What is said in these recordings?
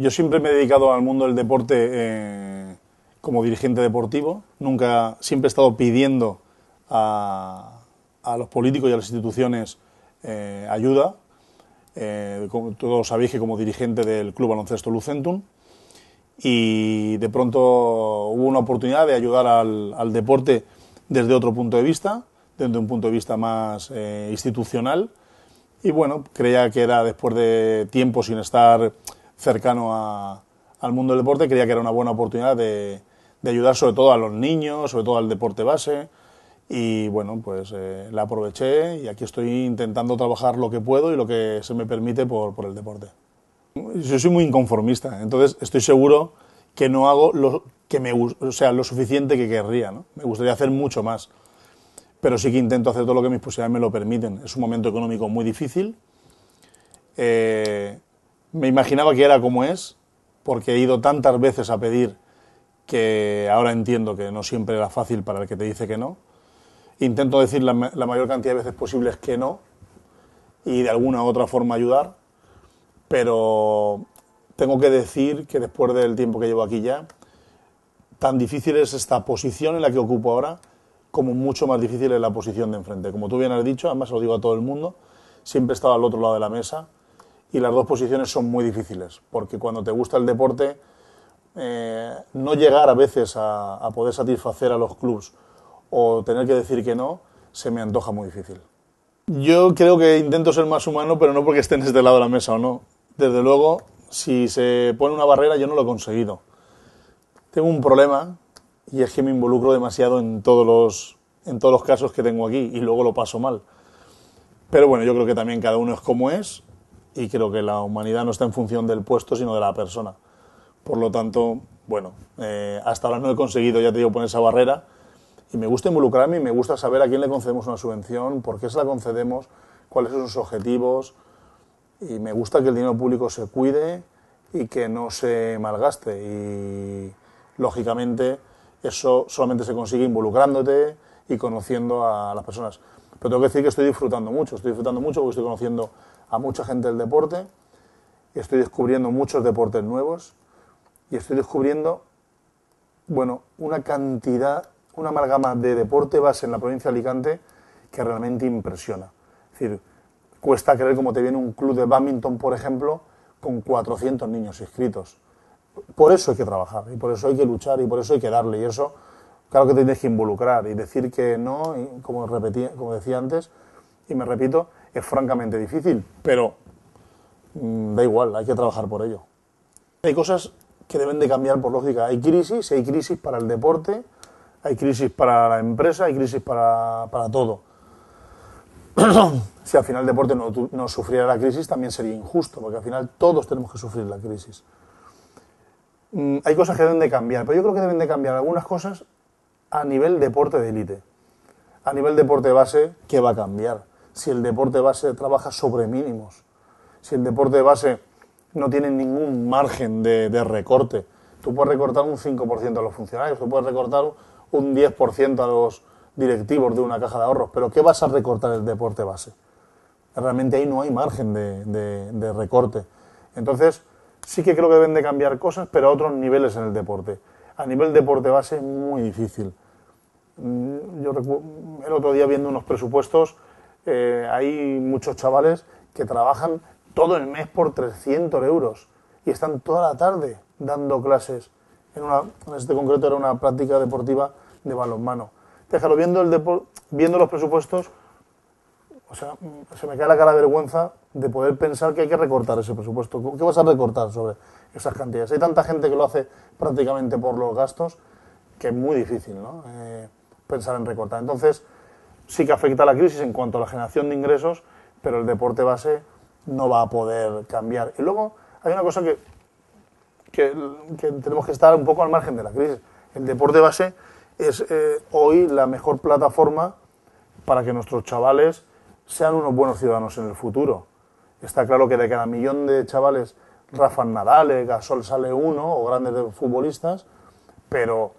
Yo siempre me he dedicado al mundo del deporte eh, como dirigente deportivo. Nunca, siempre he estado pidiendo a, los políticos y a las instituciones eh, ayuda. Eh, todos sabéis que como dirigente del Club Baloncesto Lucentum. Y de pronto hubo una oportunidad de ayudar al, al deporte desde otro punto de vista, desde un punto de vista más institucional. Y bueno, creía que era después de tiempo sin estar cercano al mundo del deporte, creía que era una buena oportunidad de, ayudar sobre todo a los niños, sobre todo al deporte base. Y bueno, pues eh, la aproveché y aquí estoy intentando trabajar lo que puedo y lo que se me permite por, por el deporte. Yo soy muy inconformista, entonces estoy seguro que no hago lo, que me, o sea, lo suficiente que querría. ¿no? Me gustaría hacer mucho más, pero sí que intento hacer todo lo que mis posibilidades me lo permiten. Es un momento económico muy difícil. Eh, me imaginaba que era como es, porque he ido tantas veces a pedir que ahora entiendo que no siempre era fácil para el que te dice que no. Intento decir la, mayor cantidad de veces posibles que no y de alguna u otra forma ayudar, pero tengo que decir que después del tiempo que llevo aquí ya, tan difícil es esta posición en la que ocupo ahora como mucho más difícil es la posición de enfrente. Como tú bien has dicho, además lo digo a todo el mundo, siempre he estado al otro lado de la mesa y las dos posiciones son muy difíciles, porque cuando te gusta el deporte, eh, no llegar a veces a, poder satisfacer a los clubes o tener que decir que no, se me antoja muy difícil. Yo creo que intento ser más humano, pero no porque esté en este lado de la mesa o no. Desde luego, si se pone una barrera, yo no lo he conseguido. Tengo un problema y es que me involucro demasiado en todos los, en todos los casos que tengo aquí y luego lo paso mal. Pero bueno, yo creo que también cada uno es como es y creo que la humanidad no está en función del puesto, sino de la persona. Por lo tanto, bueno, eh, hasta ahora no he conseguido, ya te digo, poner esa barrera y me gusta involucrarme y me gusta saber a quién le concedemos una subvención, por qué se la concedemos, cuáles son sus objetivos y me gusta que el dinero público se cuide y que no se malgaste y lógicamente eso solamente se consigue involucrándote y conociendo a las personas. Pero tengo que decir que estoy disfrutando mucho, estoy disfrutando mucho porque estoy conociendo a mucha gente del deporte, estoy descubriendo muchos deportes nuevos y estoy descubriendo, bueno, una cantidad, una amalgama de deporte base en la provincia de Alicante que realmente impresiona. Es decir, cuesta creer como te viene un club de badminton, por ejemplo, con 400 niños inscritos. Por eso hay que trabajar y por eso hay que luchar y por eso hay que darle. Y eso Claro que tienes que involucrar y decir que no, como, repetía, como decía antes, y me repito, es francamente difícil, pero mm, da igual, hay que trabajar por ello. Hay cosas que deben de cambiar por lógica. Hay crisis, hay crisis para el deporte, hay crisis para la empresa, hay crisis para, todo. si al final el deporte no, no, sufriera la crisis, también sería injusto, porque al final todos tenemos que sufrir la crisis. Mm, hay cosas que deben de cambiar, pero yo creo que deben de cambiar algunas cosas a nivel deporte de élite. A nivel deporte base, ¿qué va a cambiar? Si el deporte base trabaja sobre mínimos, si el deporte base no tiene ningún margen de, recorte, tú puedes recortar un 5% a los funcionarios, tú puedes recortar un 10% a los directivos de una caja de ahorros, pero ¿qué vas a recortar el deporte base? Realmente ahí no hay margen de, de recorte. Entonces, sí que creo que deben de cambiar cosas, pero a otros niveles en el deporte. A nivel deporte base es muy difícil. Mm, yo recuerdo, el otro día viendo unos presupuestos, eh, hay muchos chavales que trabajan todo el mes por 300 euros y están toda la tarde dando clases. En, una, en este concreto era una práctica deportiva de balonmano. Déjalo, viendo, el viendo los presupuestos, o sea, mm, se me cae la cara de vergüenza de poder pensar que hay que recortar ese presupuesto. ¿Qué vas a recortar sobre esas cantidades? Hay tanta gente que lo hace prácticamente por los gastos que es muy difícil, ¿no? Eh, pensar en recortar. Entonces, sí que afecta la crisis en cuanto a la generación de ingresos, pero el deporte base no va a poder cambiar. Y luego hay una cosa que, que, tenemos que estar un poco al margen de la crisis. El deporte base es eh, hoy la mejor plataforma para que nuestros chavales sean unos buenos ciudadanos en el futuro. Está claro que de cada millón de chavales, Rafa Nadal, eh, Gasol sale uno, o grandes futbolistas, pero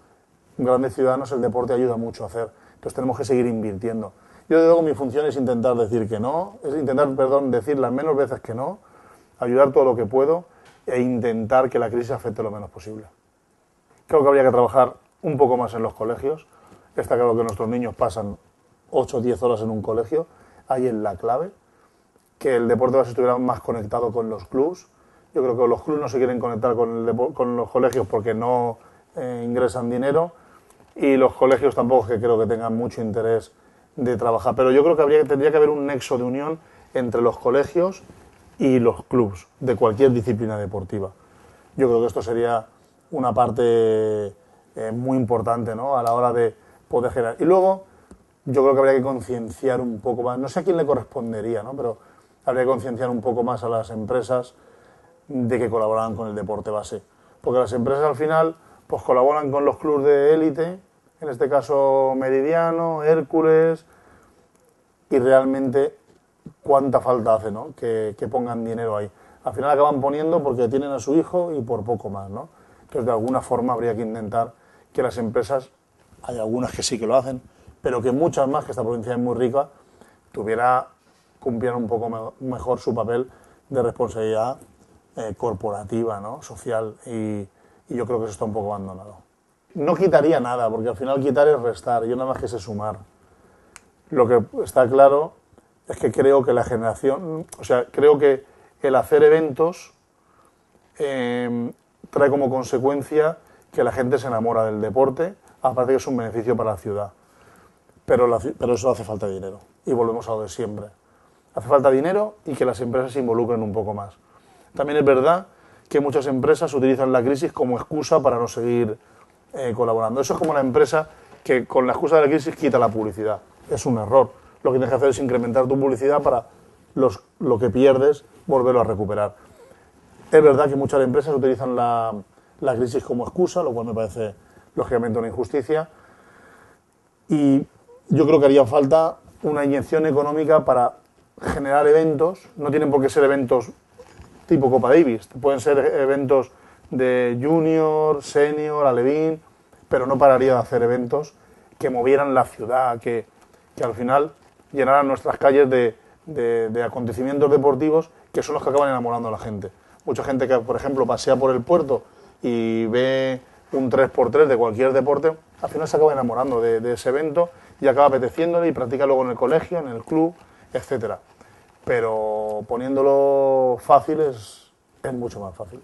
grandes ciudadanos el deporte ayuda mucho a hacer. Entonces tenemos que seguir invirtiendo. Yo desde luego mi función es intentar decir que no, es intentar, perdón, decir las menos veces que no, ayudar todo lo que puedo e intentar que la crisis afecte lo menos posible. Creo que habría que trabajar un poco más en los colegios. Está claro que nuestros niños pasan 8 o 10 horas en un colegio. Ahí es la clave. Que el deporte base estuviera más conectado con los clubs. Yo creo que los clubs no se quieren conectar con, los colegios porque no eh, ingresan dinero y los colegios tampoco que creo que tengan mucho interés de trabajar. Pero yo creo que habría, tendría que haber un nexo de unión entre los colegios y los clubes de cualquier disciplina deportiva. Yo creo que esto sería una parte eh, muy importante ¿no? a la hora de poder generar. Y luego, yo creo que habría que concienciar un poco más, no sé a quién le correspondería, ¿no? pero habría que concienciar un poco más a las empresas de que colaboran con el deporte base. Porque las empresas al final pues colaboran con los clubes de élite, en este caso Meridiano, Hércules, y realmente cuánta falta hace ¿no? que, pongan dinero ahí. Al final acaban poniendo porque tienen a su hijo y por poco más. ¿no? Entonces, de alguna forma habría que intentar que las empresas, hay algunas que sí que lo hacen, pero que muchas más, que esta provincia es muy rica, tuviera, cumplieran un poco mejor su papel de responsabilidad eh, corporativa, ¿no? social y, y yo creo que eso está un poco abandonado. No quitaría nada, porque al final quitar es restar, yo nada más que sé sumar. Lo que está claro es que creo que la generación, o sea, creo que el hacer eventos eh, trae como consecuencia que la gente se enamora del deporte, aparte que es un beneficio para la ciudad. Pero, pero eso hace falta dinero, y volvemos a lo de siempre. Hace falta dinero y que las empresas se involucren un poco más. También es verdad que muchas empresas utilizan la crisis como excusa para no seguir eh, colaborando. Eso es como una empresa que con la excusa de la crisis quita la publicidad. Es un error. Lo que tienes que hacer es incrementar tu publicidad para los, lo que pierdes volverlo a recuperar. Es verdad que muchas empresas utilizan la, la crisis como excusa, lo cual me parece lógicamente una injusticia. Y yo creo que haría falta una inyección económica para generar eventos. No tienen por qué ser eventos tipo Copa Davis. Pueden ser eventos de junior, senior, alevín, pero no pararía de hacer eventos que movieran la ciudad, que, al final llenaran nuestras calles de, de, acontecimientos deportivos que son los que acaban enamorando a la gente. Mucha gente que, por ejemplo, pasea por el puerto y ve un 3x3 de cualquier deporte, al final se acaba enamorando de, ese evento y acaba apeteciéndole y practica luego en el colegio, en el club, etcétera. Pero poniéndolo fácil es, es mucho más fácil.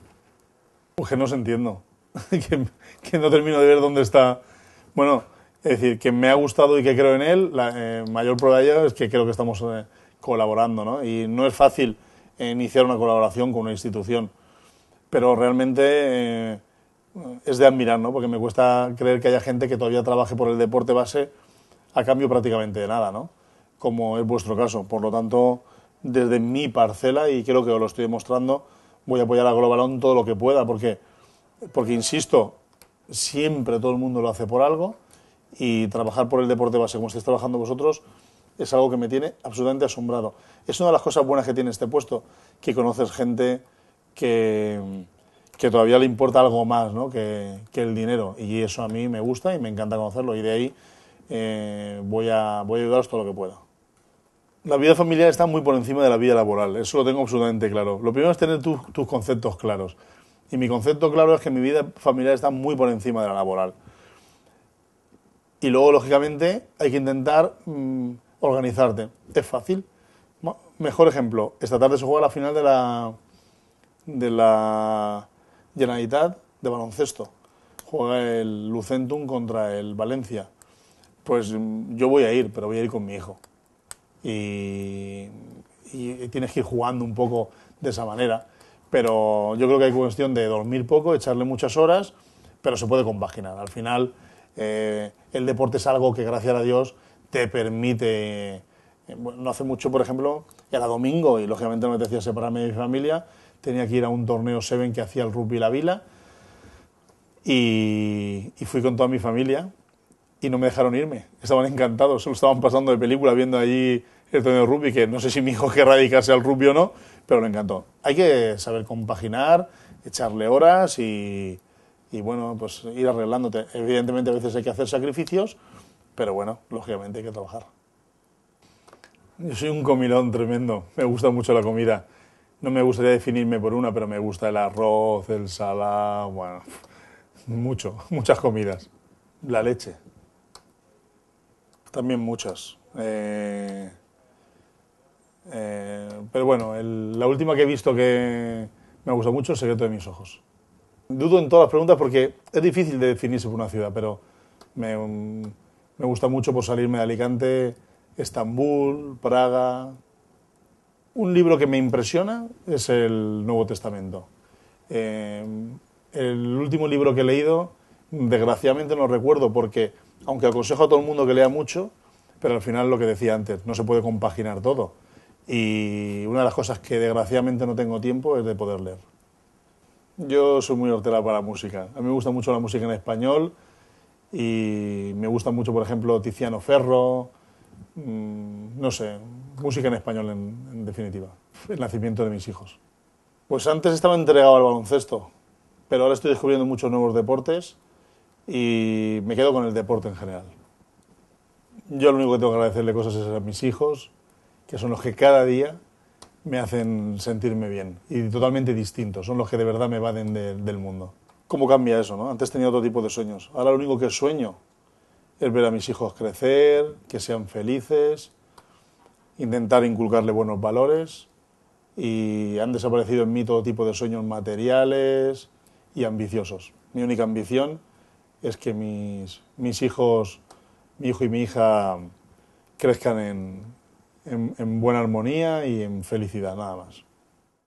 Pues que no os entiendo, que, no termino de ver dónde está. Bueno, es decir, que me ha gustado y que creo en él, la eh, mayor prueba de ello es que creo que estamos eh, colaborando, ¿no? Y no es fácil eh, iniciar una colaboración con una institución, pero realmente es de admirar, ¿no? Porque me cuesta creer que haya gente que todavía trabaje por el deporte base a cambio prácticamente de nada, ¿no? Como es vuestro caso. Por lo tanto, desde mi parcela, y creo que os lo estoy demostrando, voy a apoyar a Globalón todo lo que pueda, porque, porque insisto, siempre todo el mundo lo hace por algo, y trabajar por el deporte base como estáis trabajando vosotros es algo que me tiene absolutamente asombrado. Es una de las cosas buenas que tiene este puesto, que conoces gente que, todavía le importa algo más que, el dinero. Y eso a mí me gusta y me encanta conocerlo. Y de ahí eh, voy, a, voy a ayudaros todo lo que pueda la vida familiar está muy por encima de la vida laboral, eso lo tengo absolutamente claro. Lo primero es tener tus conceptos claros. Y mi concepto claro es que mi vida familiar está muy por encima de la laboral. Y luego, lógicamente, hay que intentar mm, organizarte. Es fácil. Mejor ejemplo, esta tarde se juega la final de la, de la Generalitat de baloncesto. Juega el Lucentum contra el Valencia. Pues mm, yo voy a ir, pero voy a ir con mi hijo y, tienes que ir jugando un poco de esa manera. Pero yo creo que hay cuestión de dormir poco, echarle muchas horas, pero se puede compaginar. Al final, eh, el deporte es algo que, gracias a Dios, te permite. Eh, no hace mucho, por ejemplo, era domingo y lógicamente no me decía separarme de mi familia. Tenía que ir a un torneo Seven que hacía el rugby La Vila y fui con toda mi familia y no me dejaron irme. Estaban encantados, solo estaban pasando de película viendo allí el torneo de rugby, que no sé si mi hijo que dedicarse al rugby o no, pero me encantó. Hay que saber compaginar, echarle horas y, bueno, pues ir arreglándote. Evidentemente a veces hay que hacer sacrificios, pero bueno, lógicamente hay que trabajar. Yo soy un comilón tremendo, me gusta mucho la comida. No me gustaría definirme por una, pero me gusta el arroz, el salá, bueno, mucho, muchas comidas. La leche, también muchas. Eh, eh, pero bueno, la última que he visto que me ha gustado mucho es Secreto de mis ojos. Dudo en todas las preguntas porque es difícil de definirse por una ciudad, pero me, gusta mucho por salirme de Alicante, Estambul, Praga. Un libro que me impresiona es el Nuevo Testamento. Eh, el último libro que he leído, desgraciadamente no recuerdo porque aunque aconsejo a todo el mundo que lea mucho, pero al final lo que decía antes, no se puede compaginar todo. Y una de las cosas que desgraciadamente no tengo tiempo es de poder leer. Yo soy muy hortera para la música. A mí me gusta mucho la música en español y me gusta mucho, por ejemplo, Tiziano Ferro, mm, no sé, música en español en definitiva, el nacimiento de mis hijos. Pues antes estaba entregado al baloncesto, pero ahora estoy descubriendo muchos nuevos deportes y me quedo con el deporte en general. Yo lo único que tengo que agradecerle cosas es a mis hijos, que son los que cada día me hacen sentirme bien y totalmente distintos, son los que de verdad me evaden del mundo. ¿Cómo cambia eso? No? Antes tenía otro tipo de sueños, ahora lo único que sueño es ver a mis hijos crecer, que sean felices, intentar inculcarle buenos valores y han desaparecido en mí todo tipo de sueños materiales y ambiciosos. Mi única ambición es que mis, hijos, mi hijo y mi hija crezcan en, en buena armonía y en felicidad, nada más.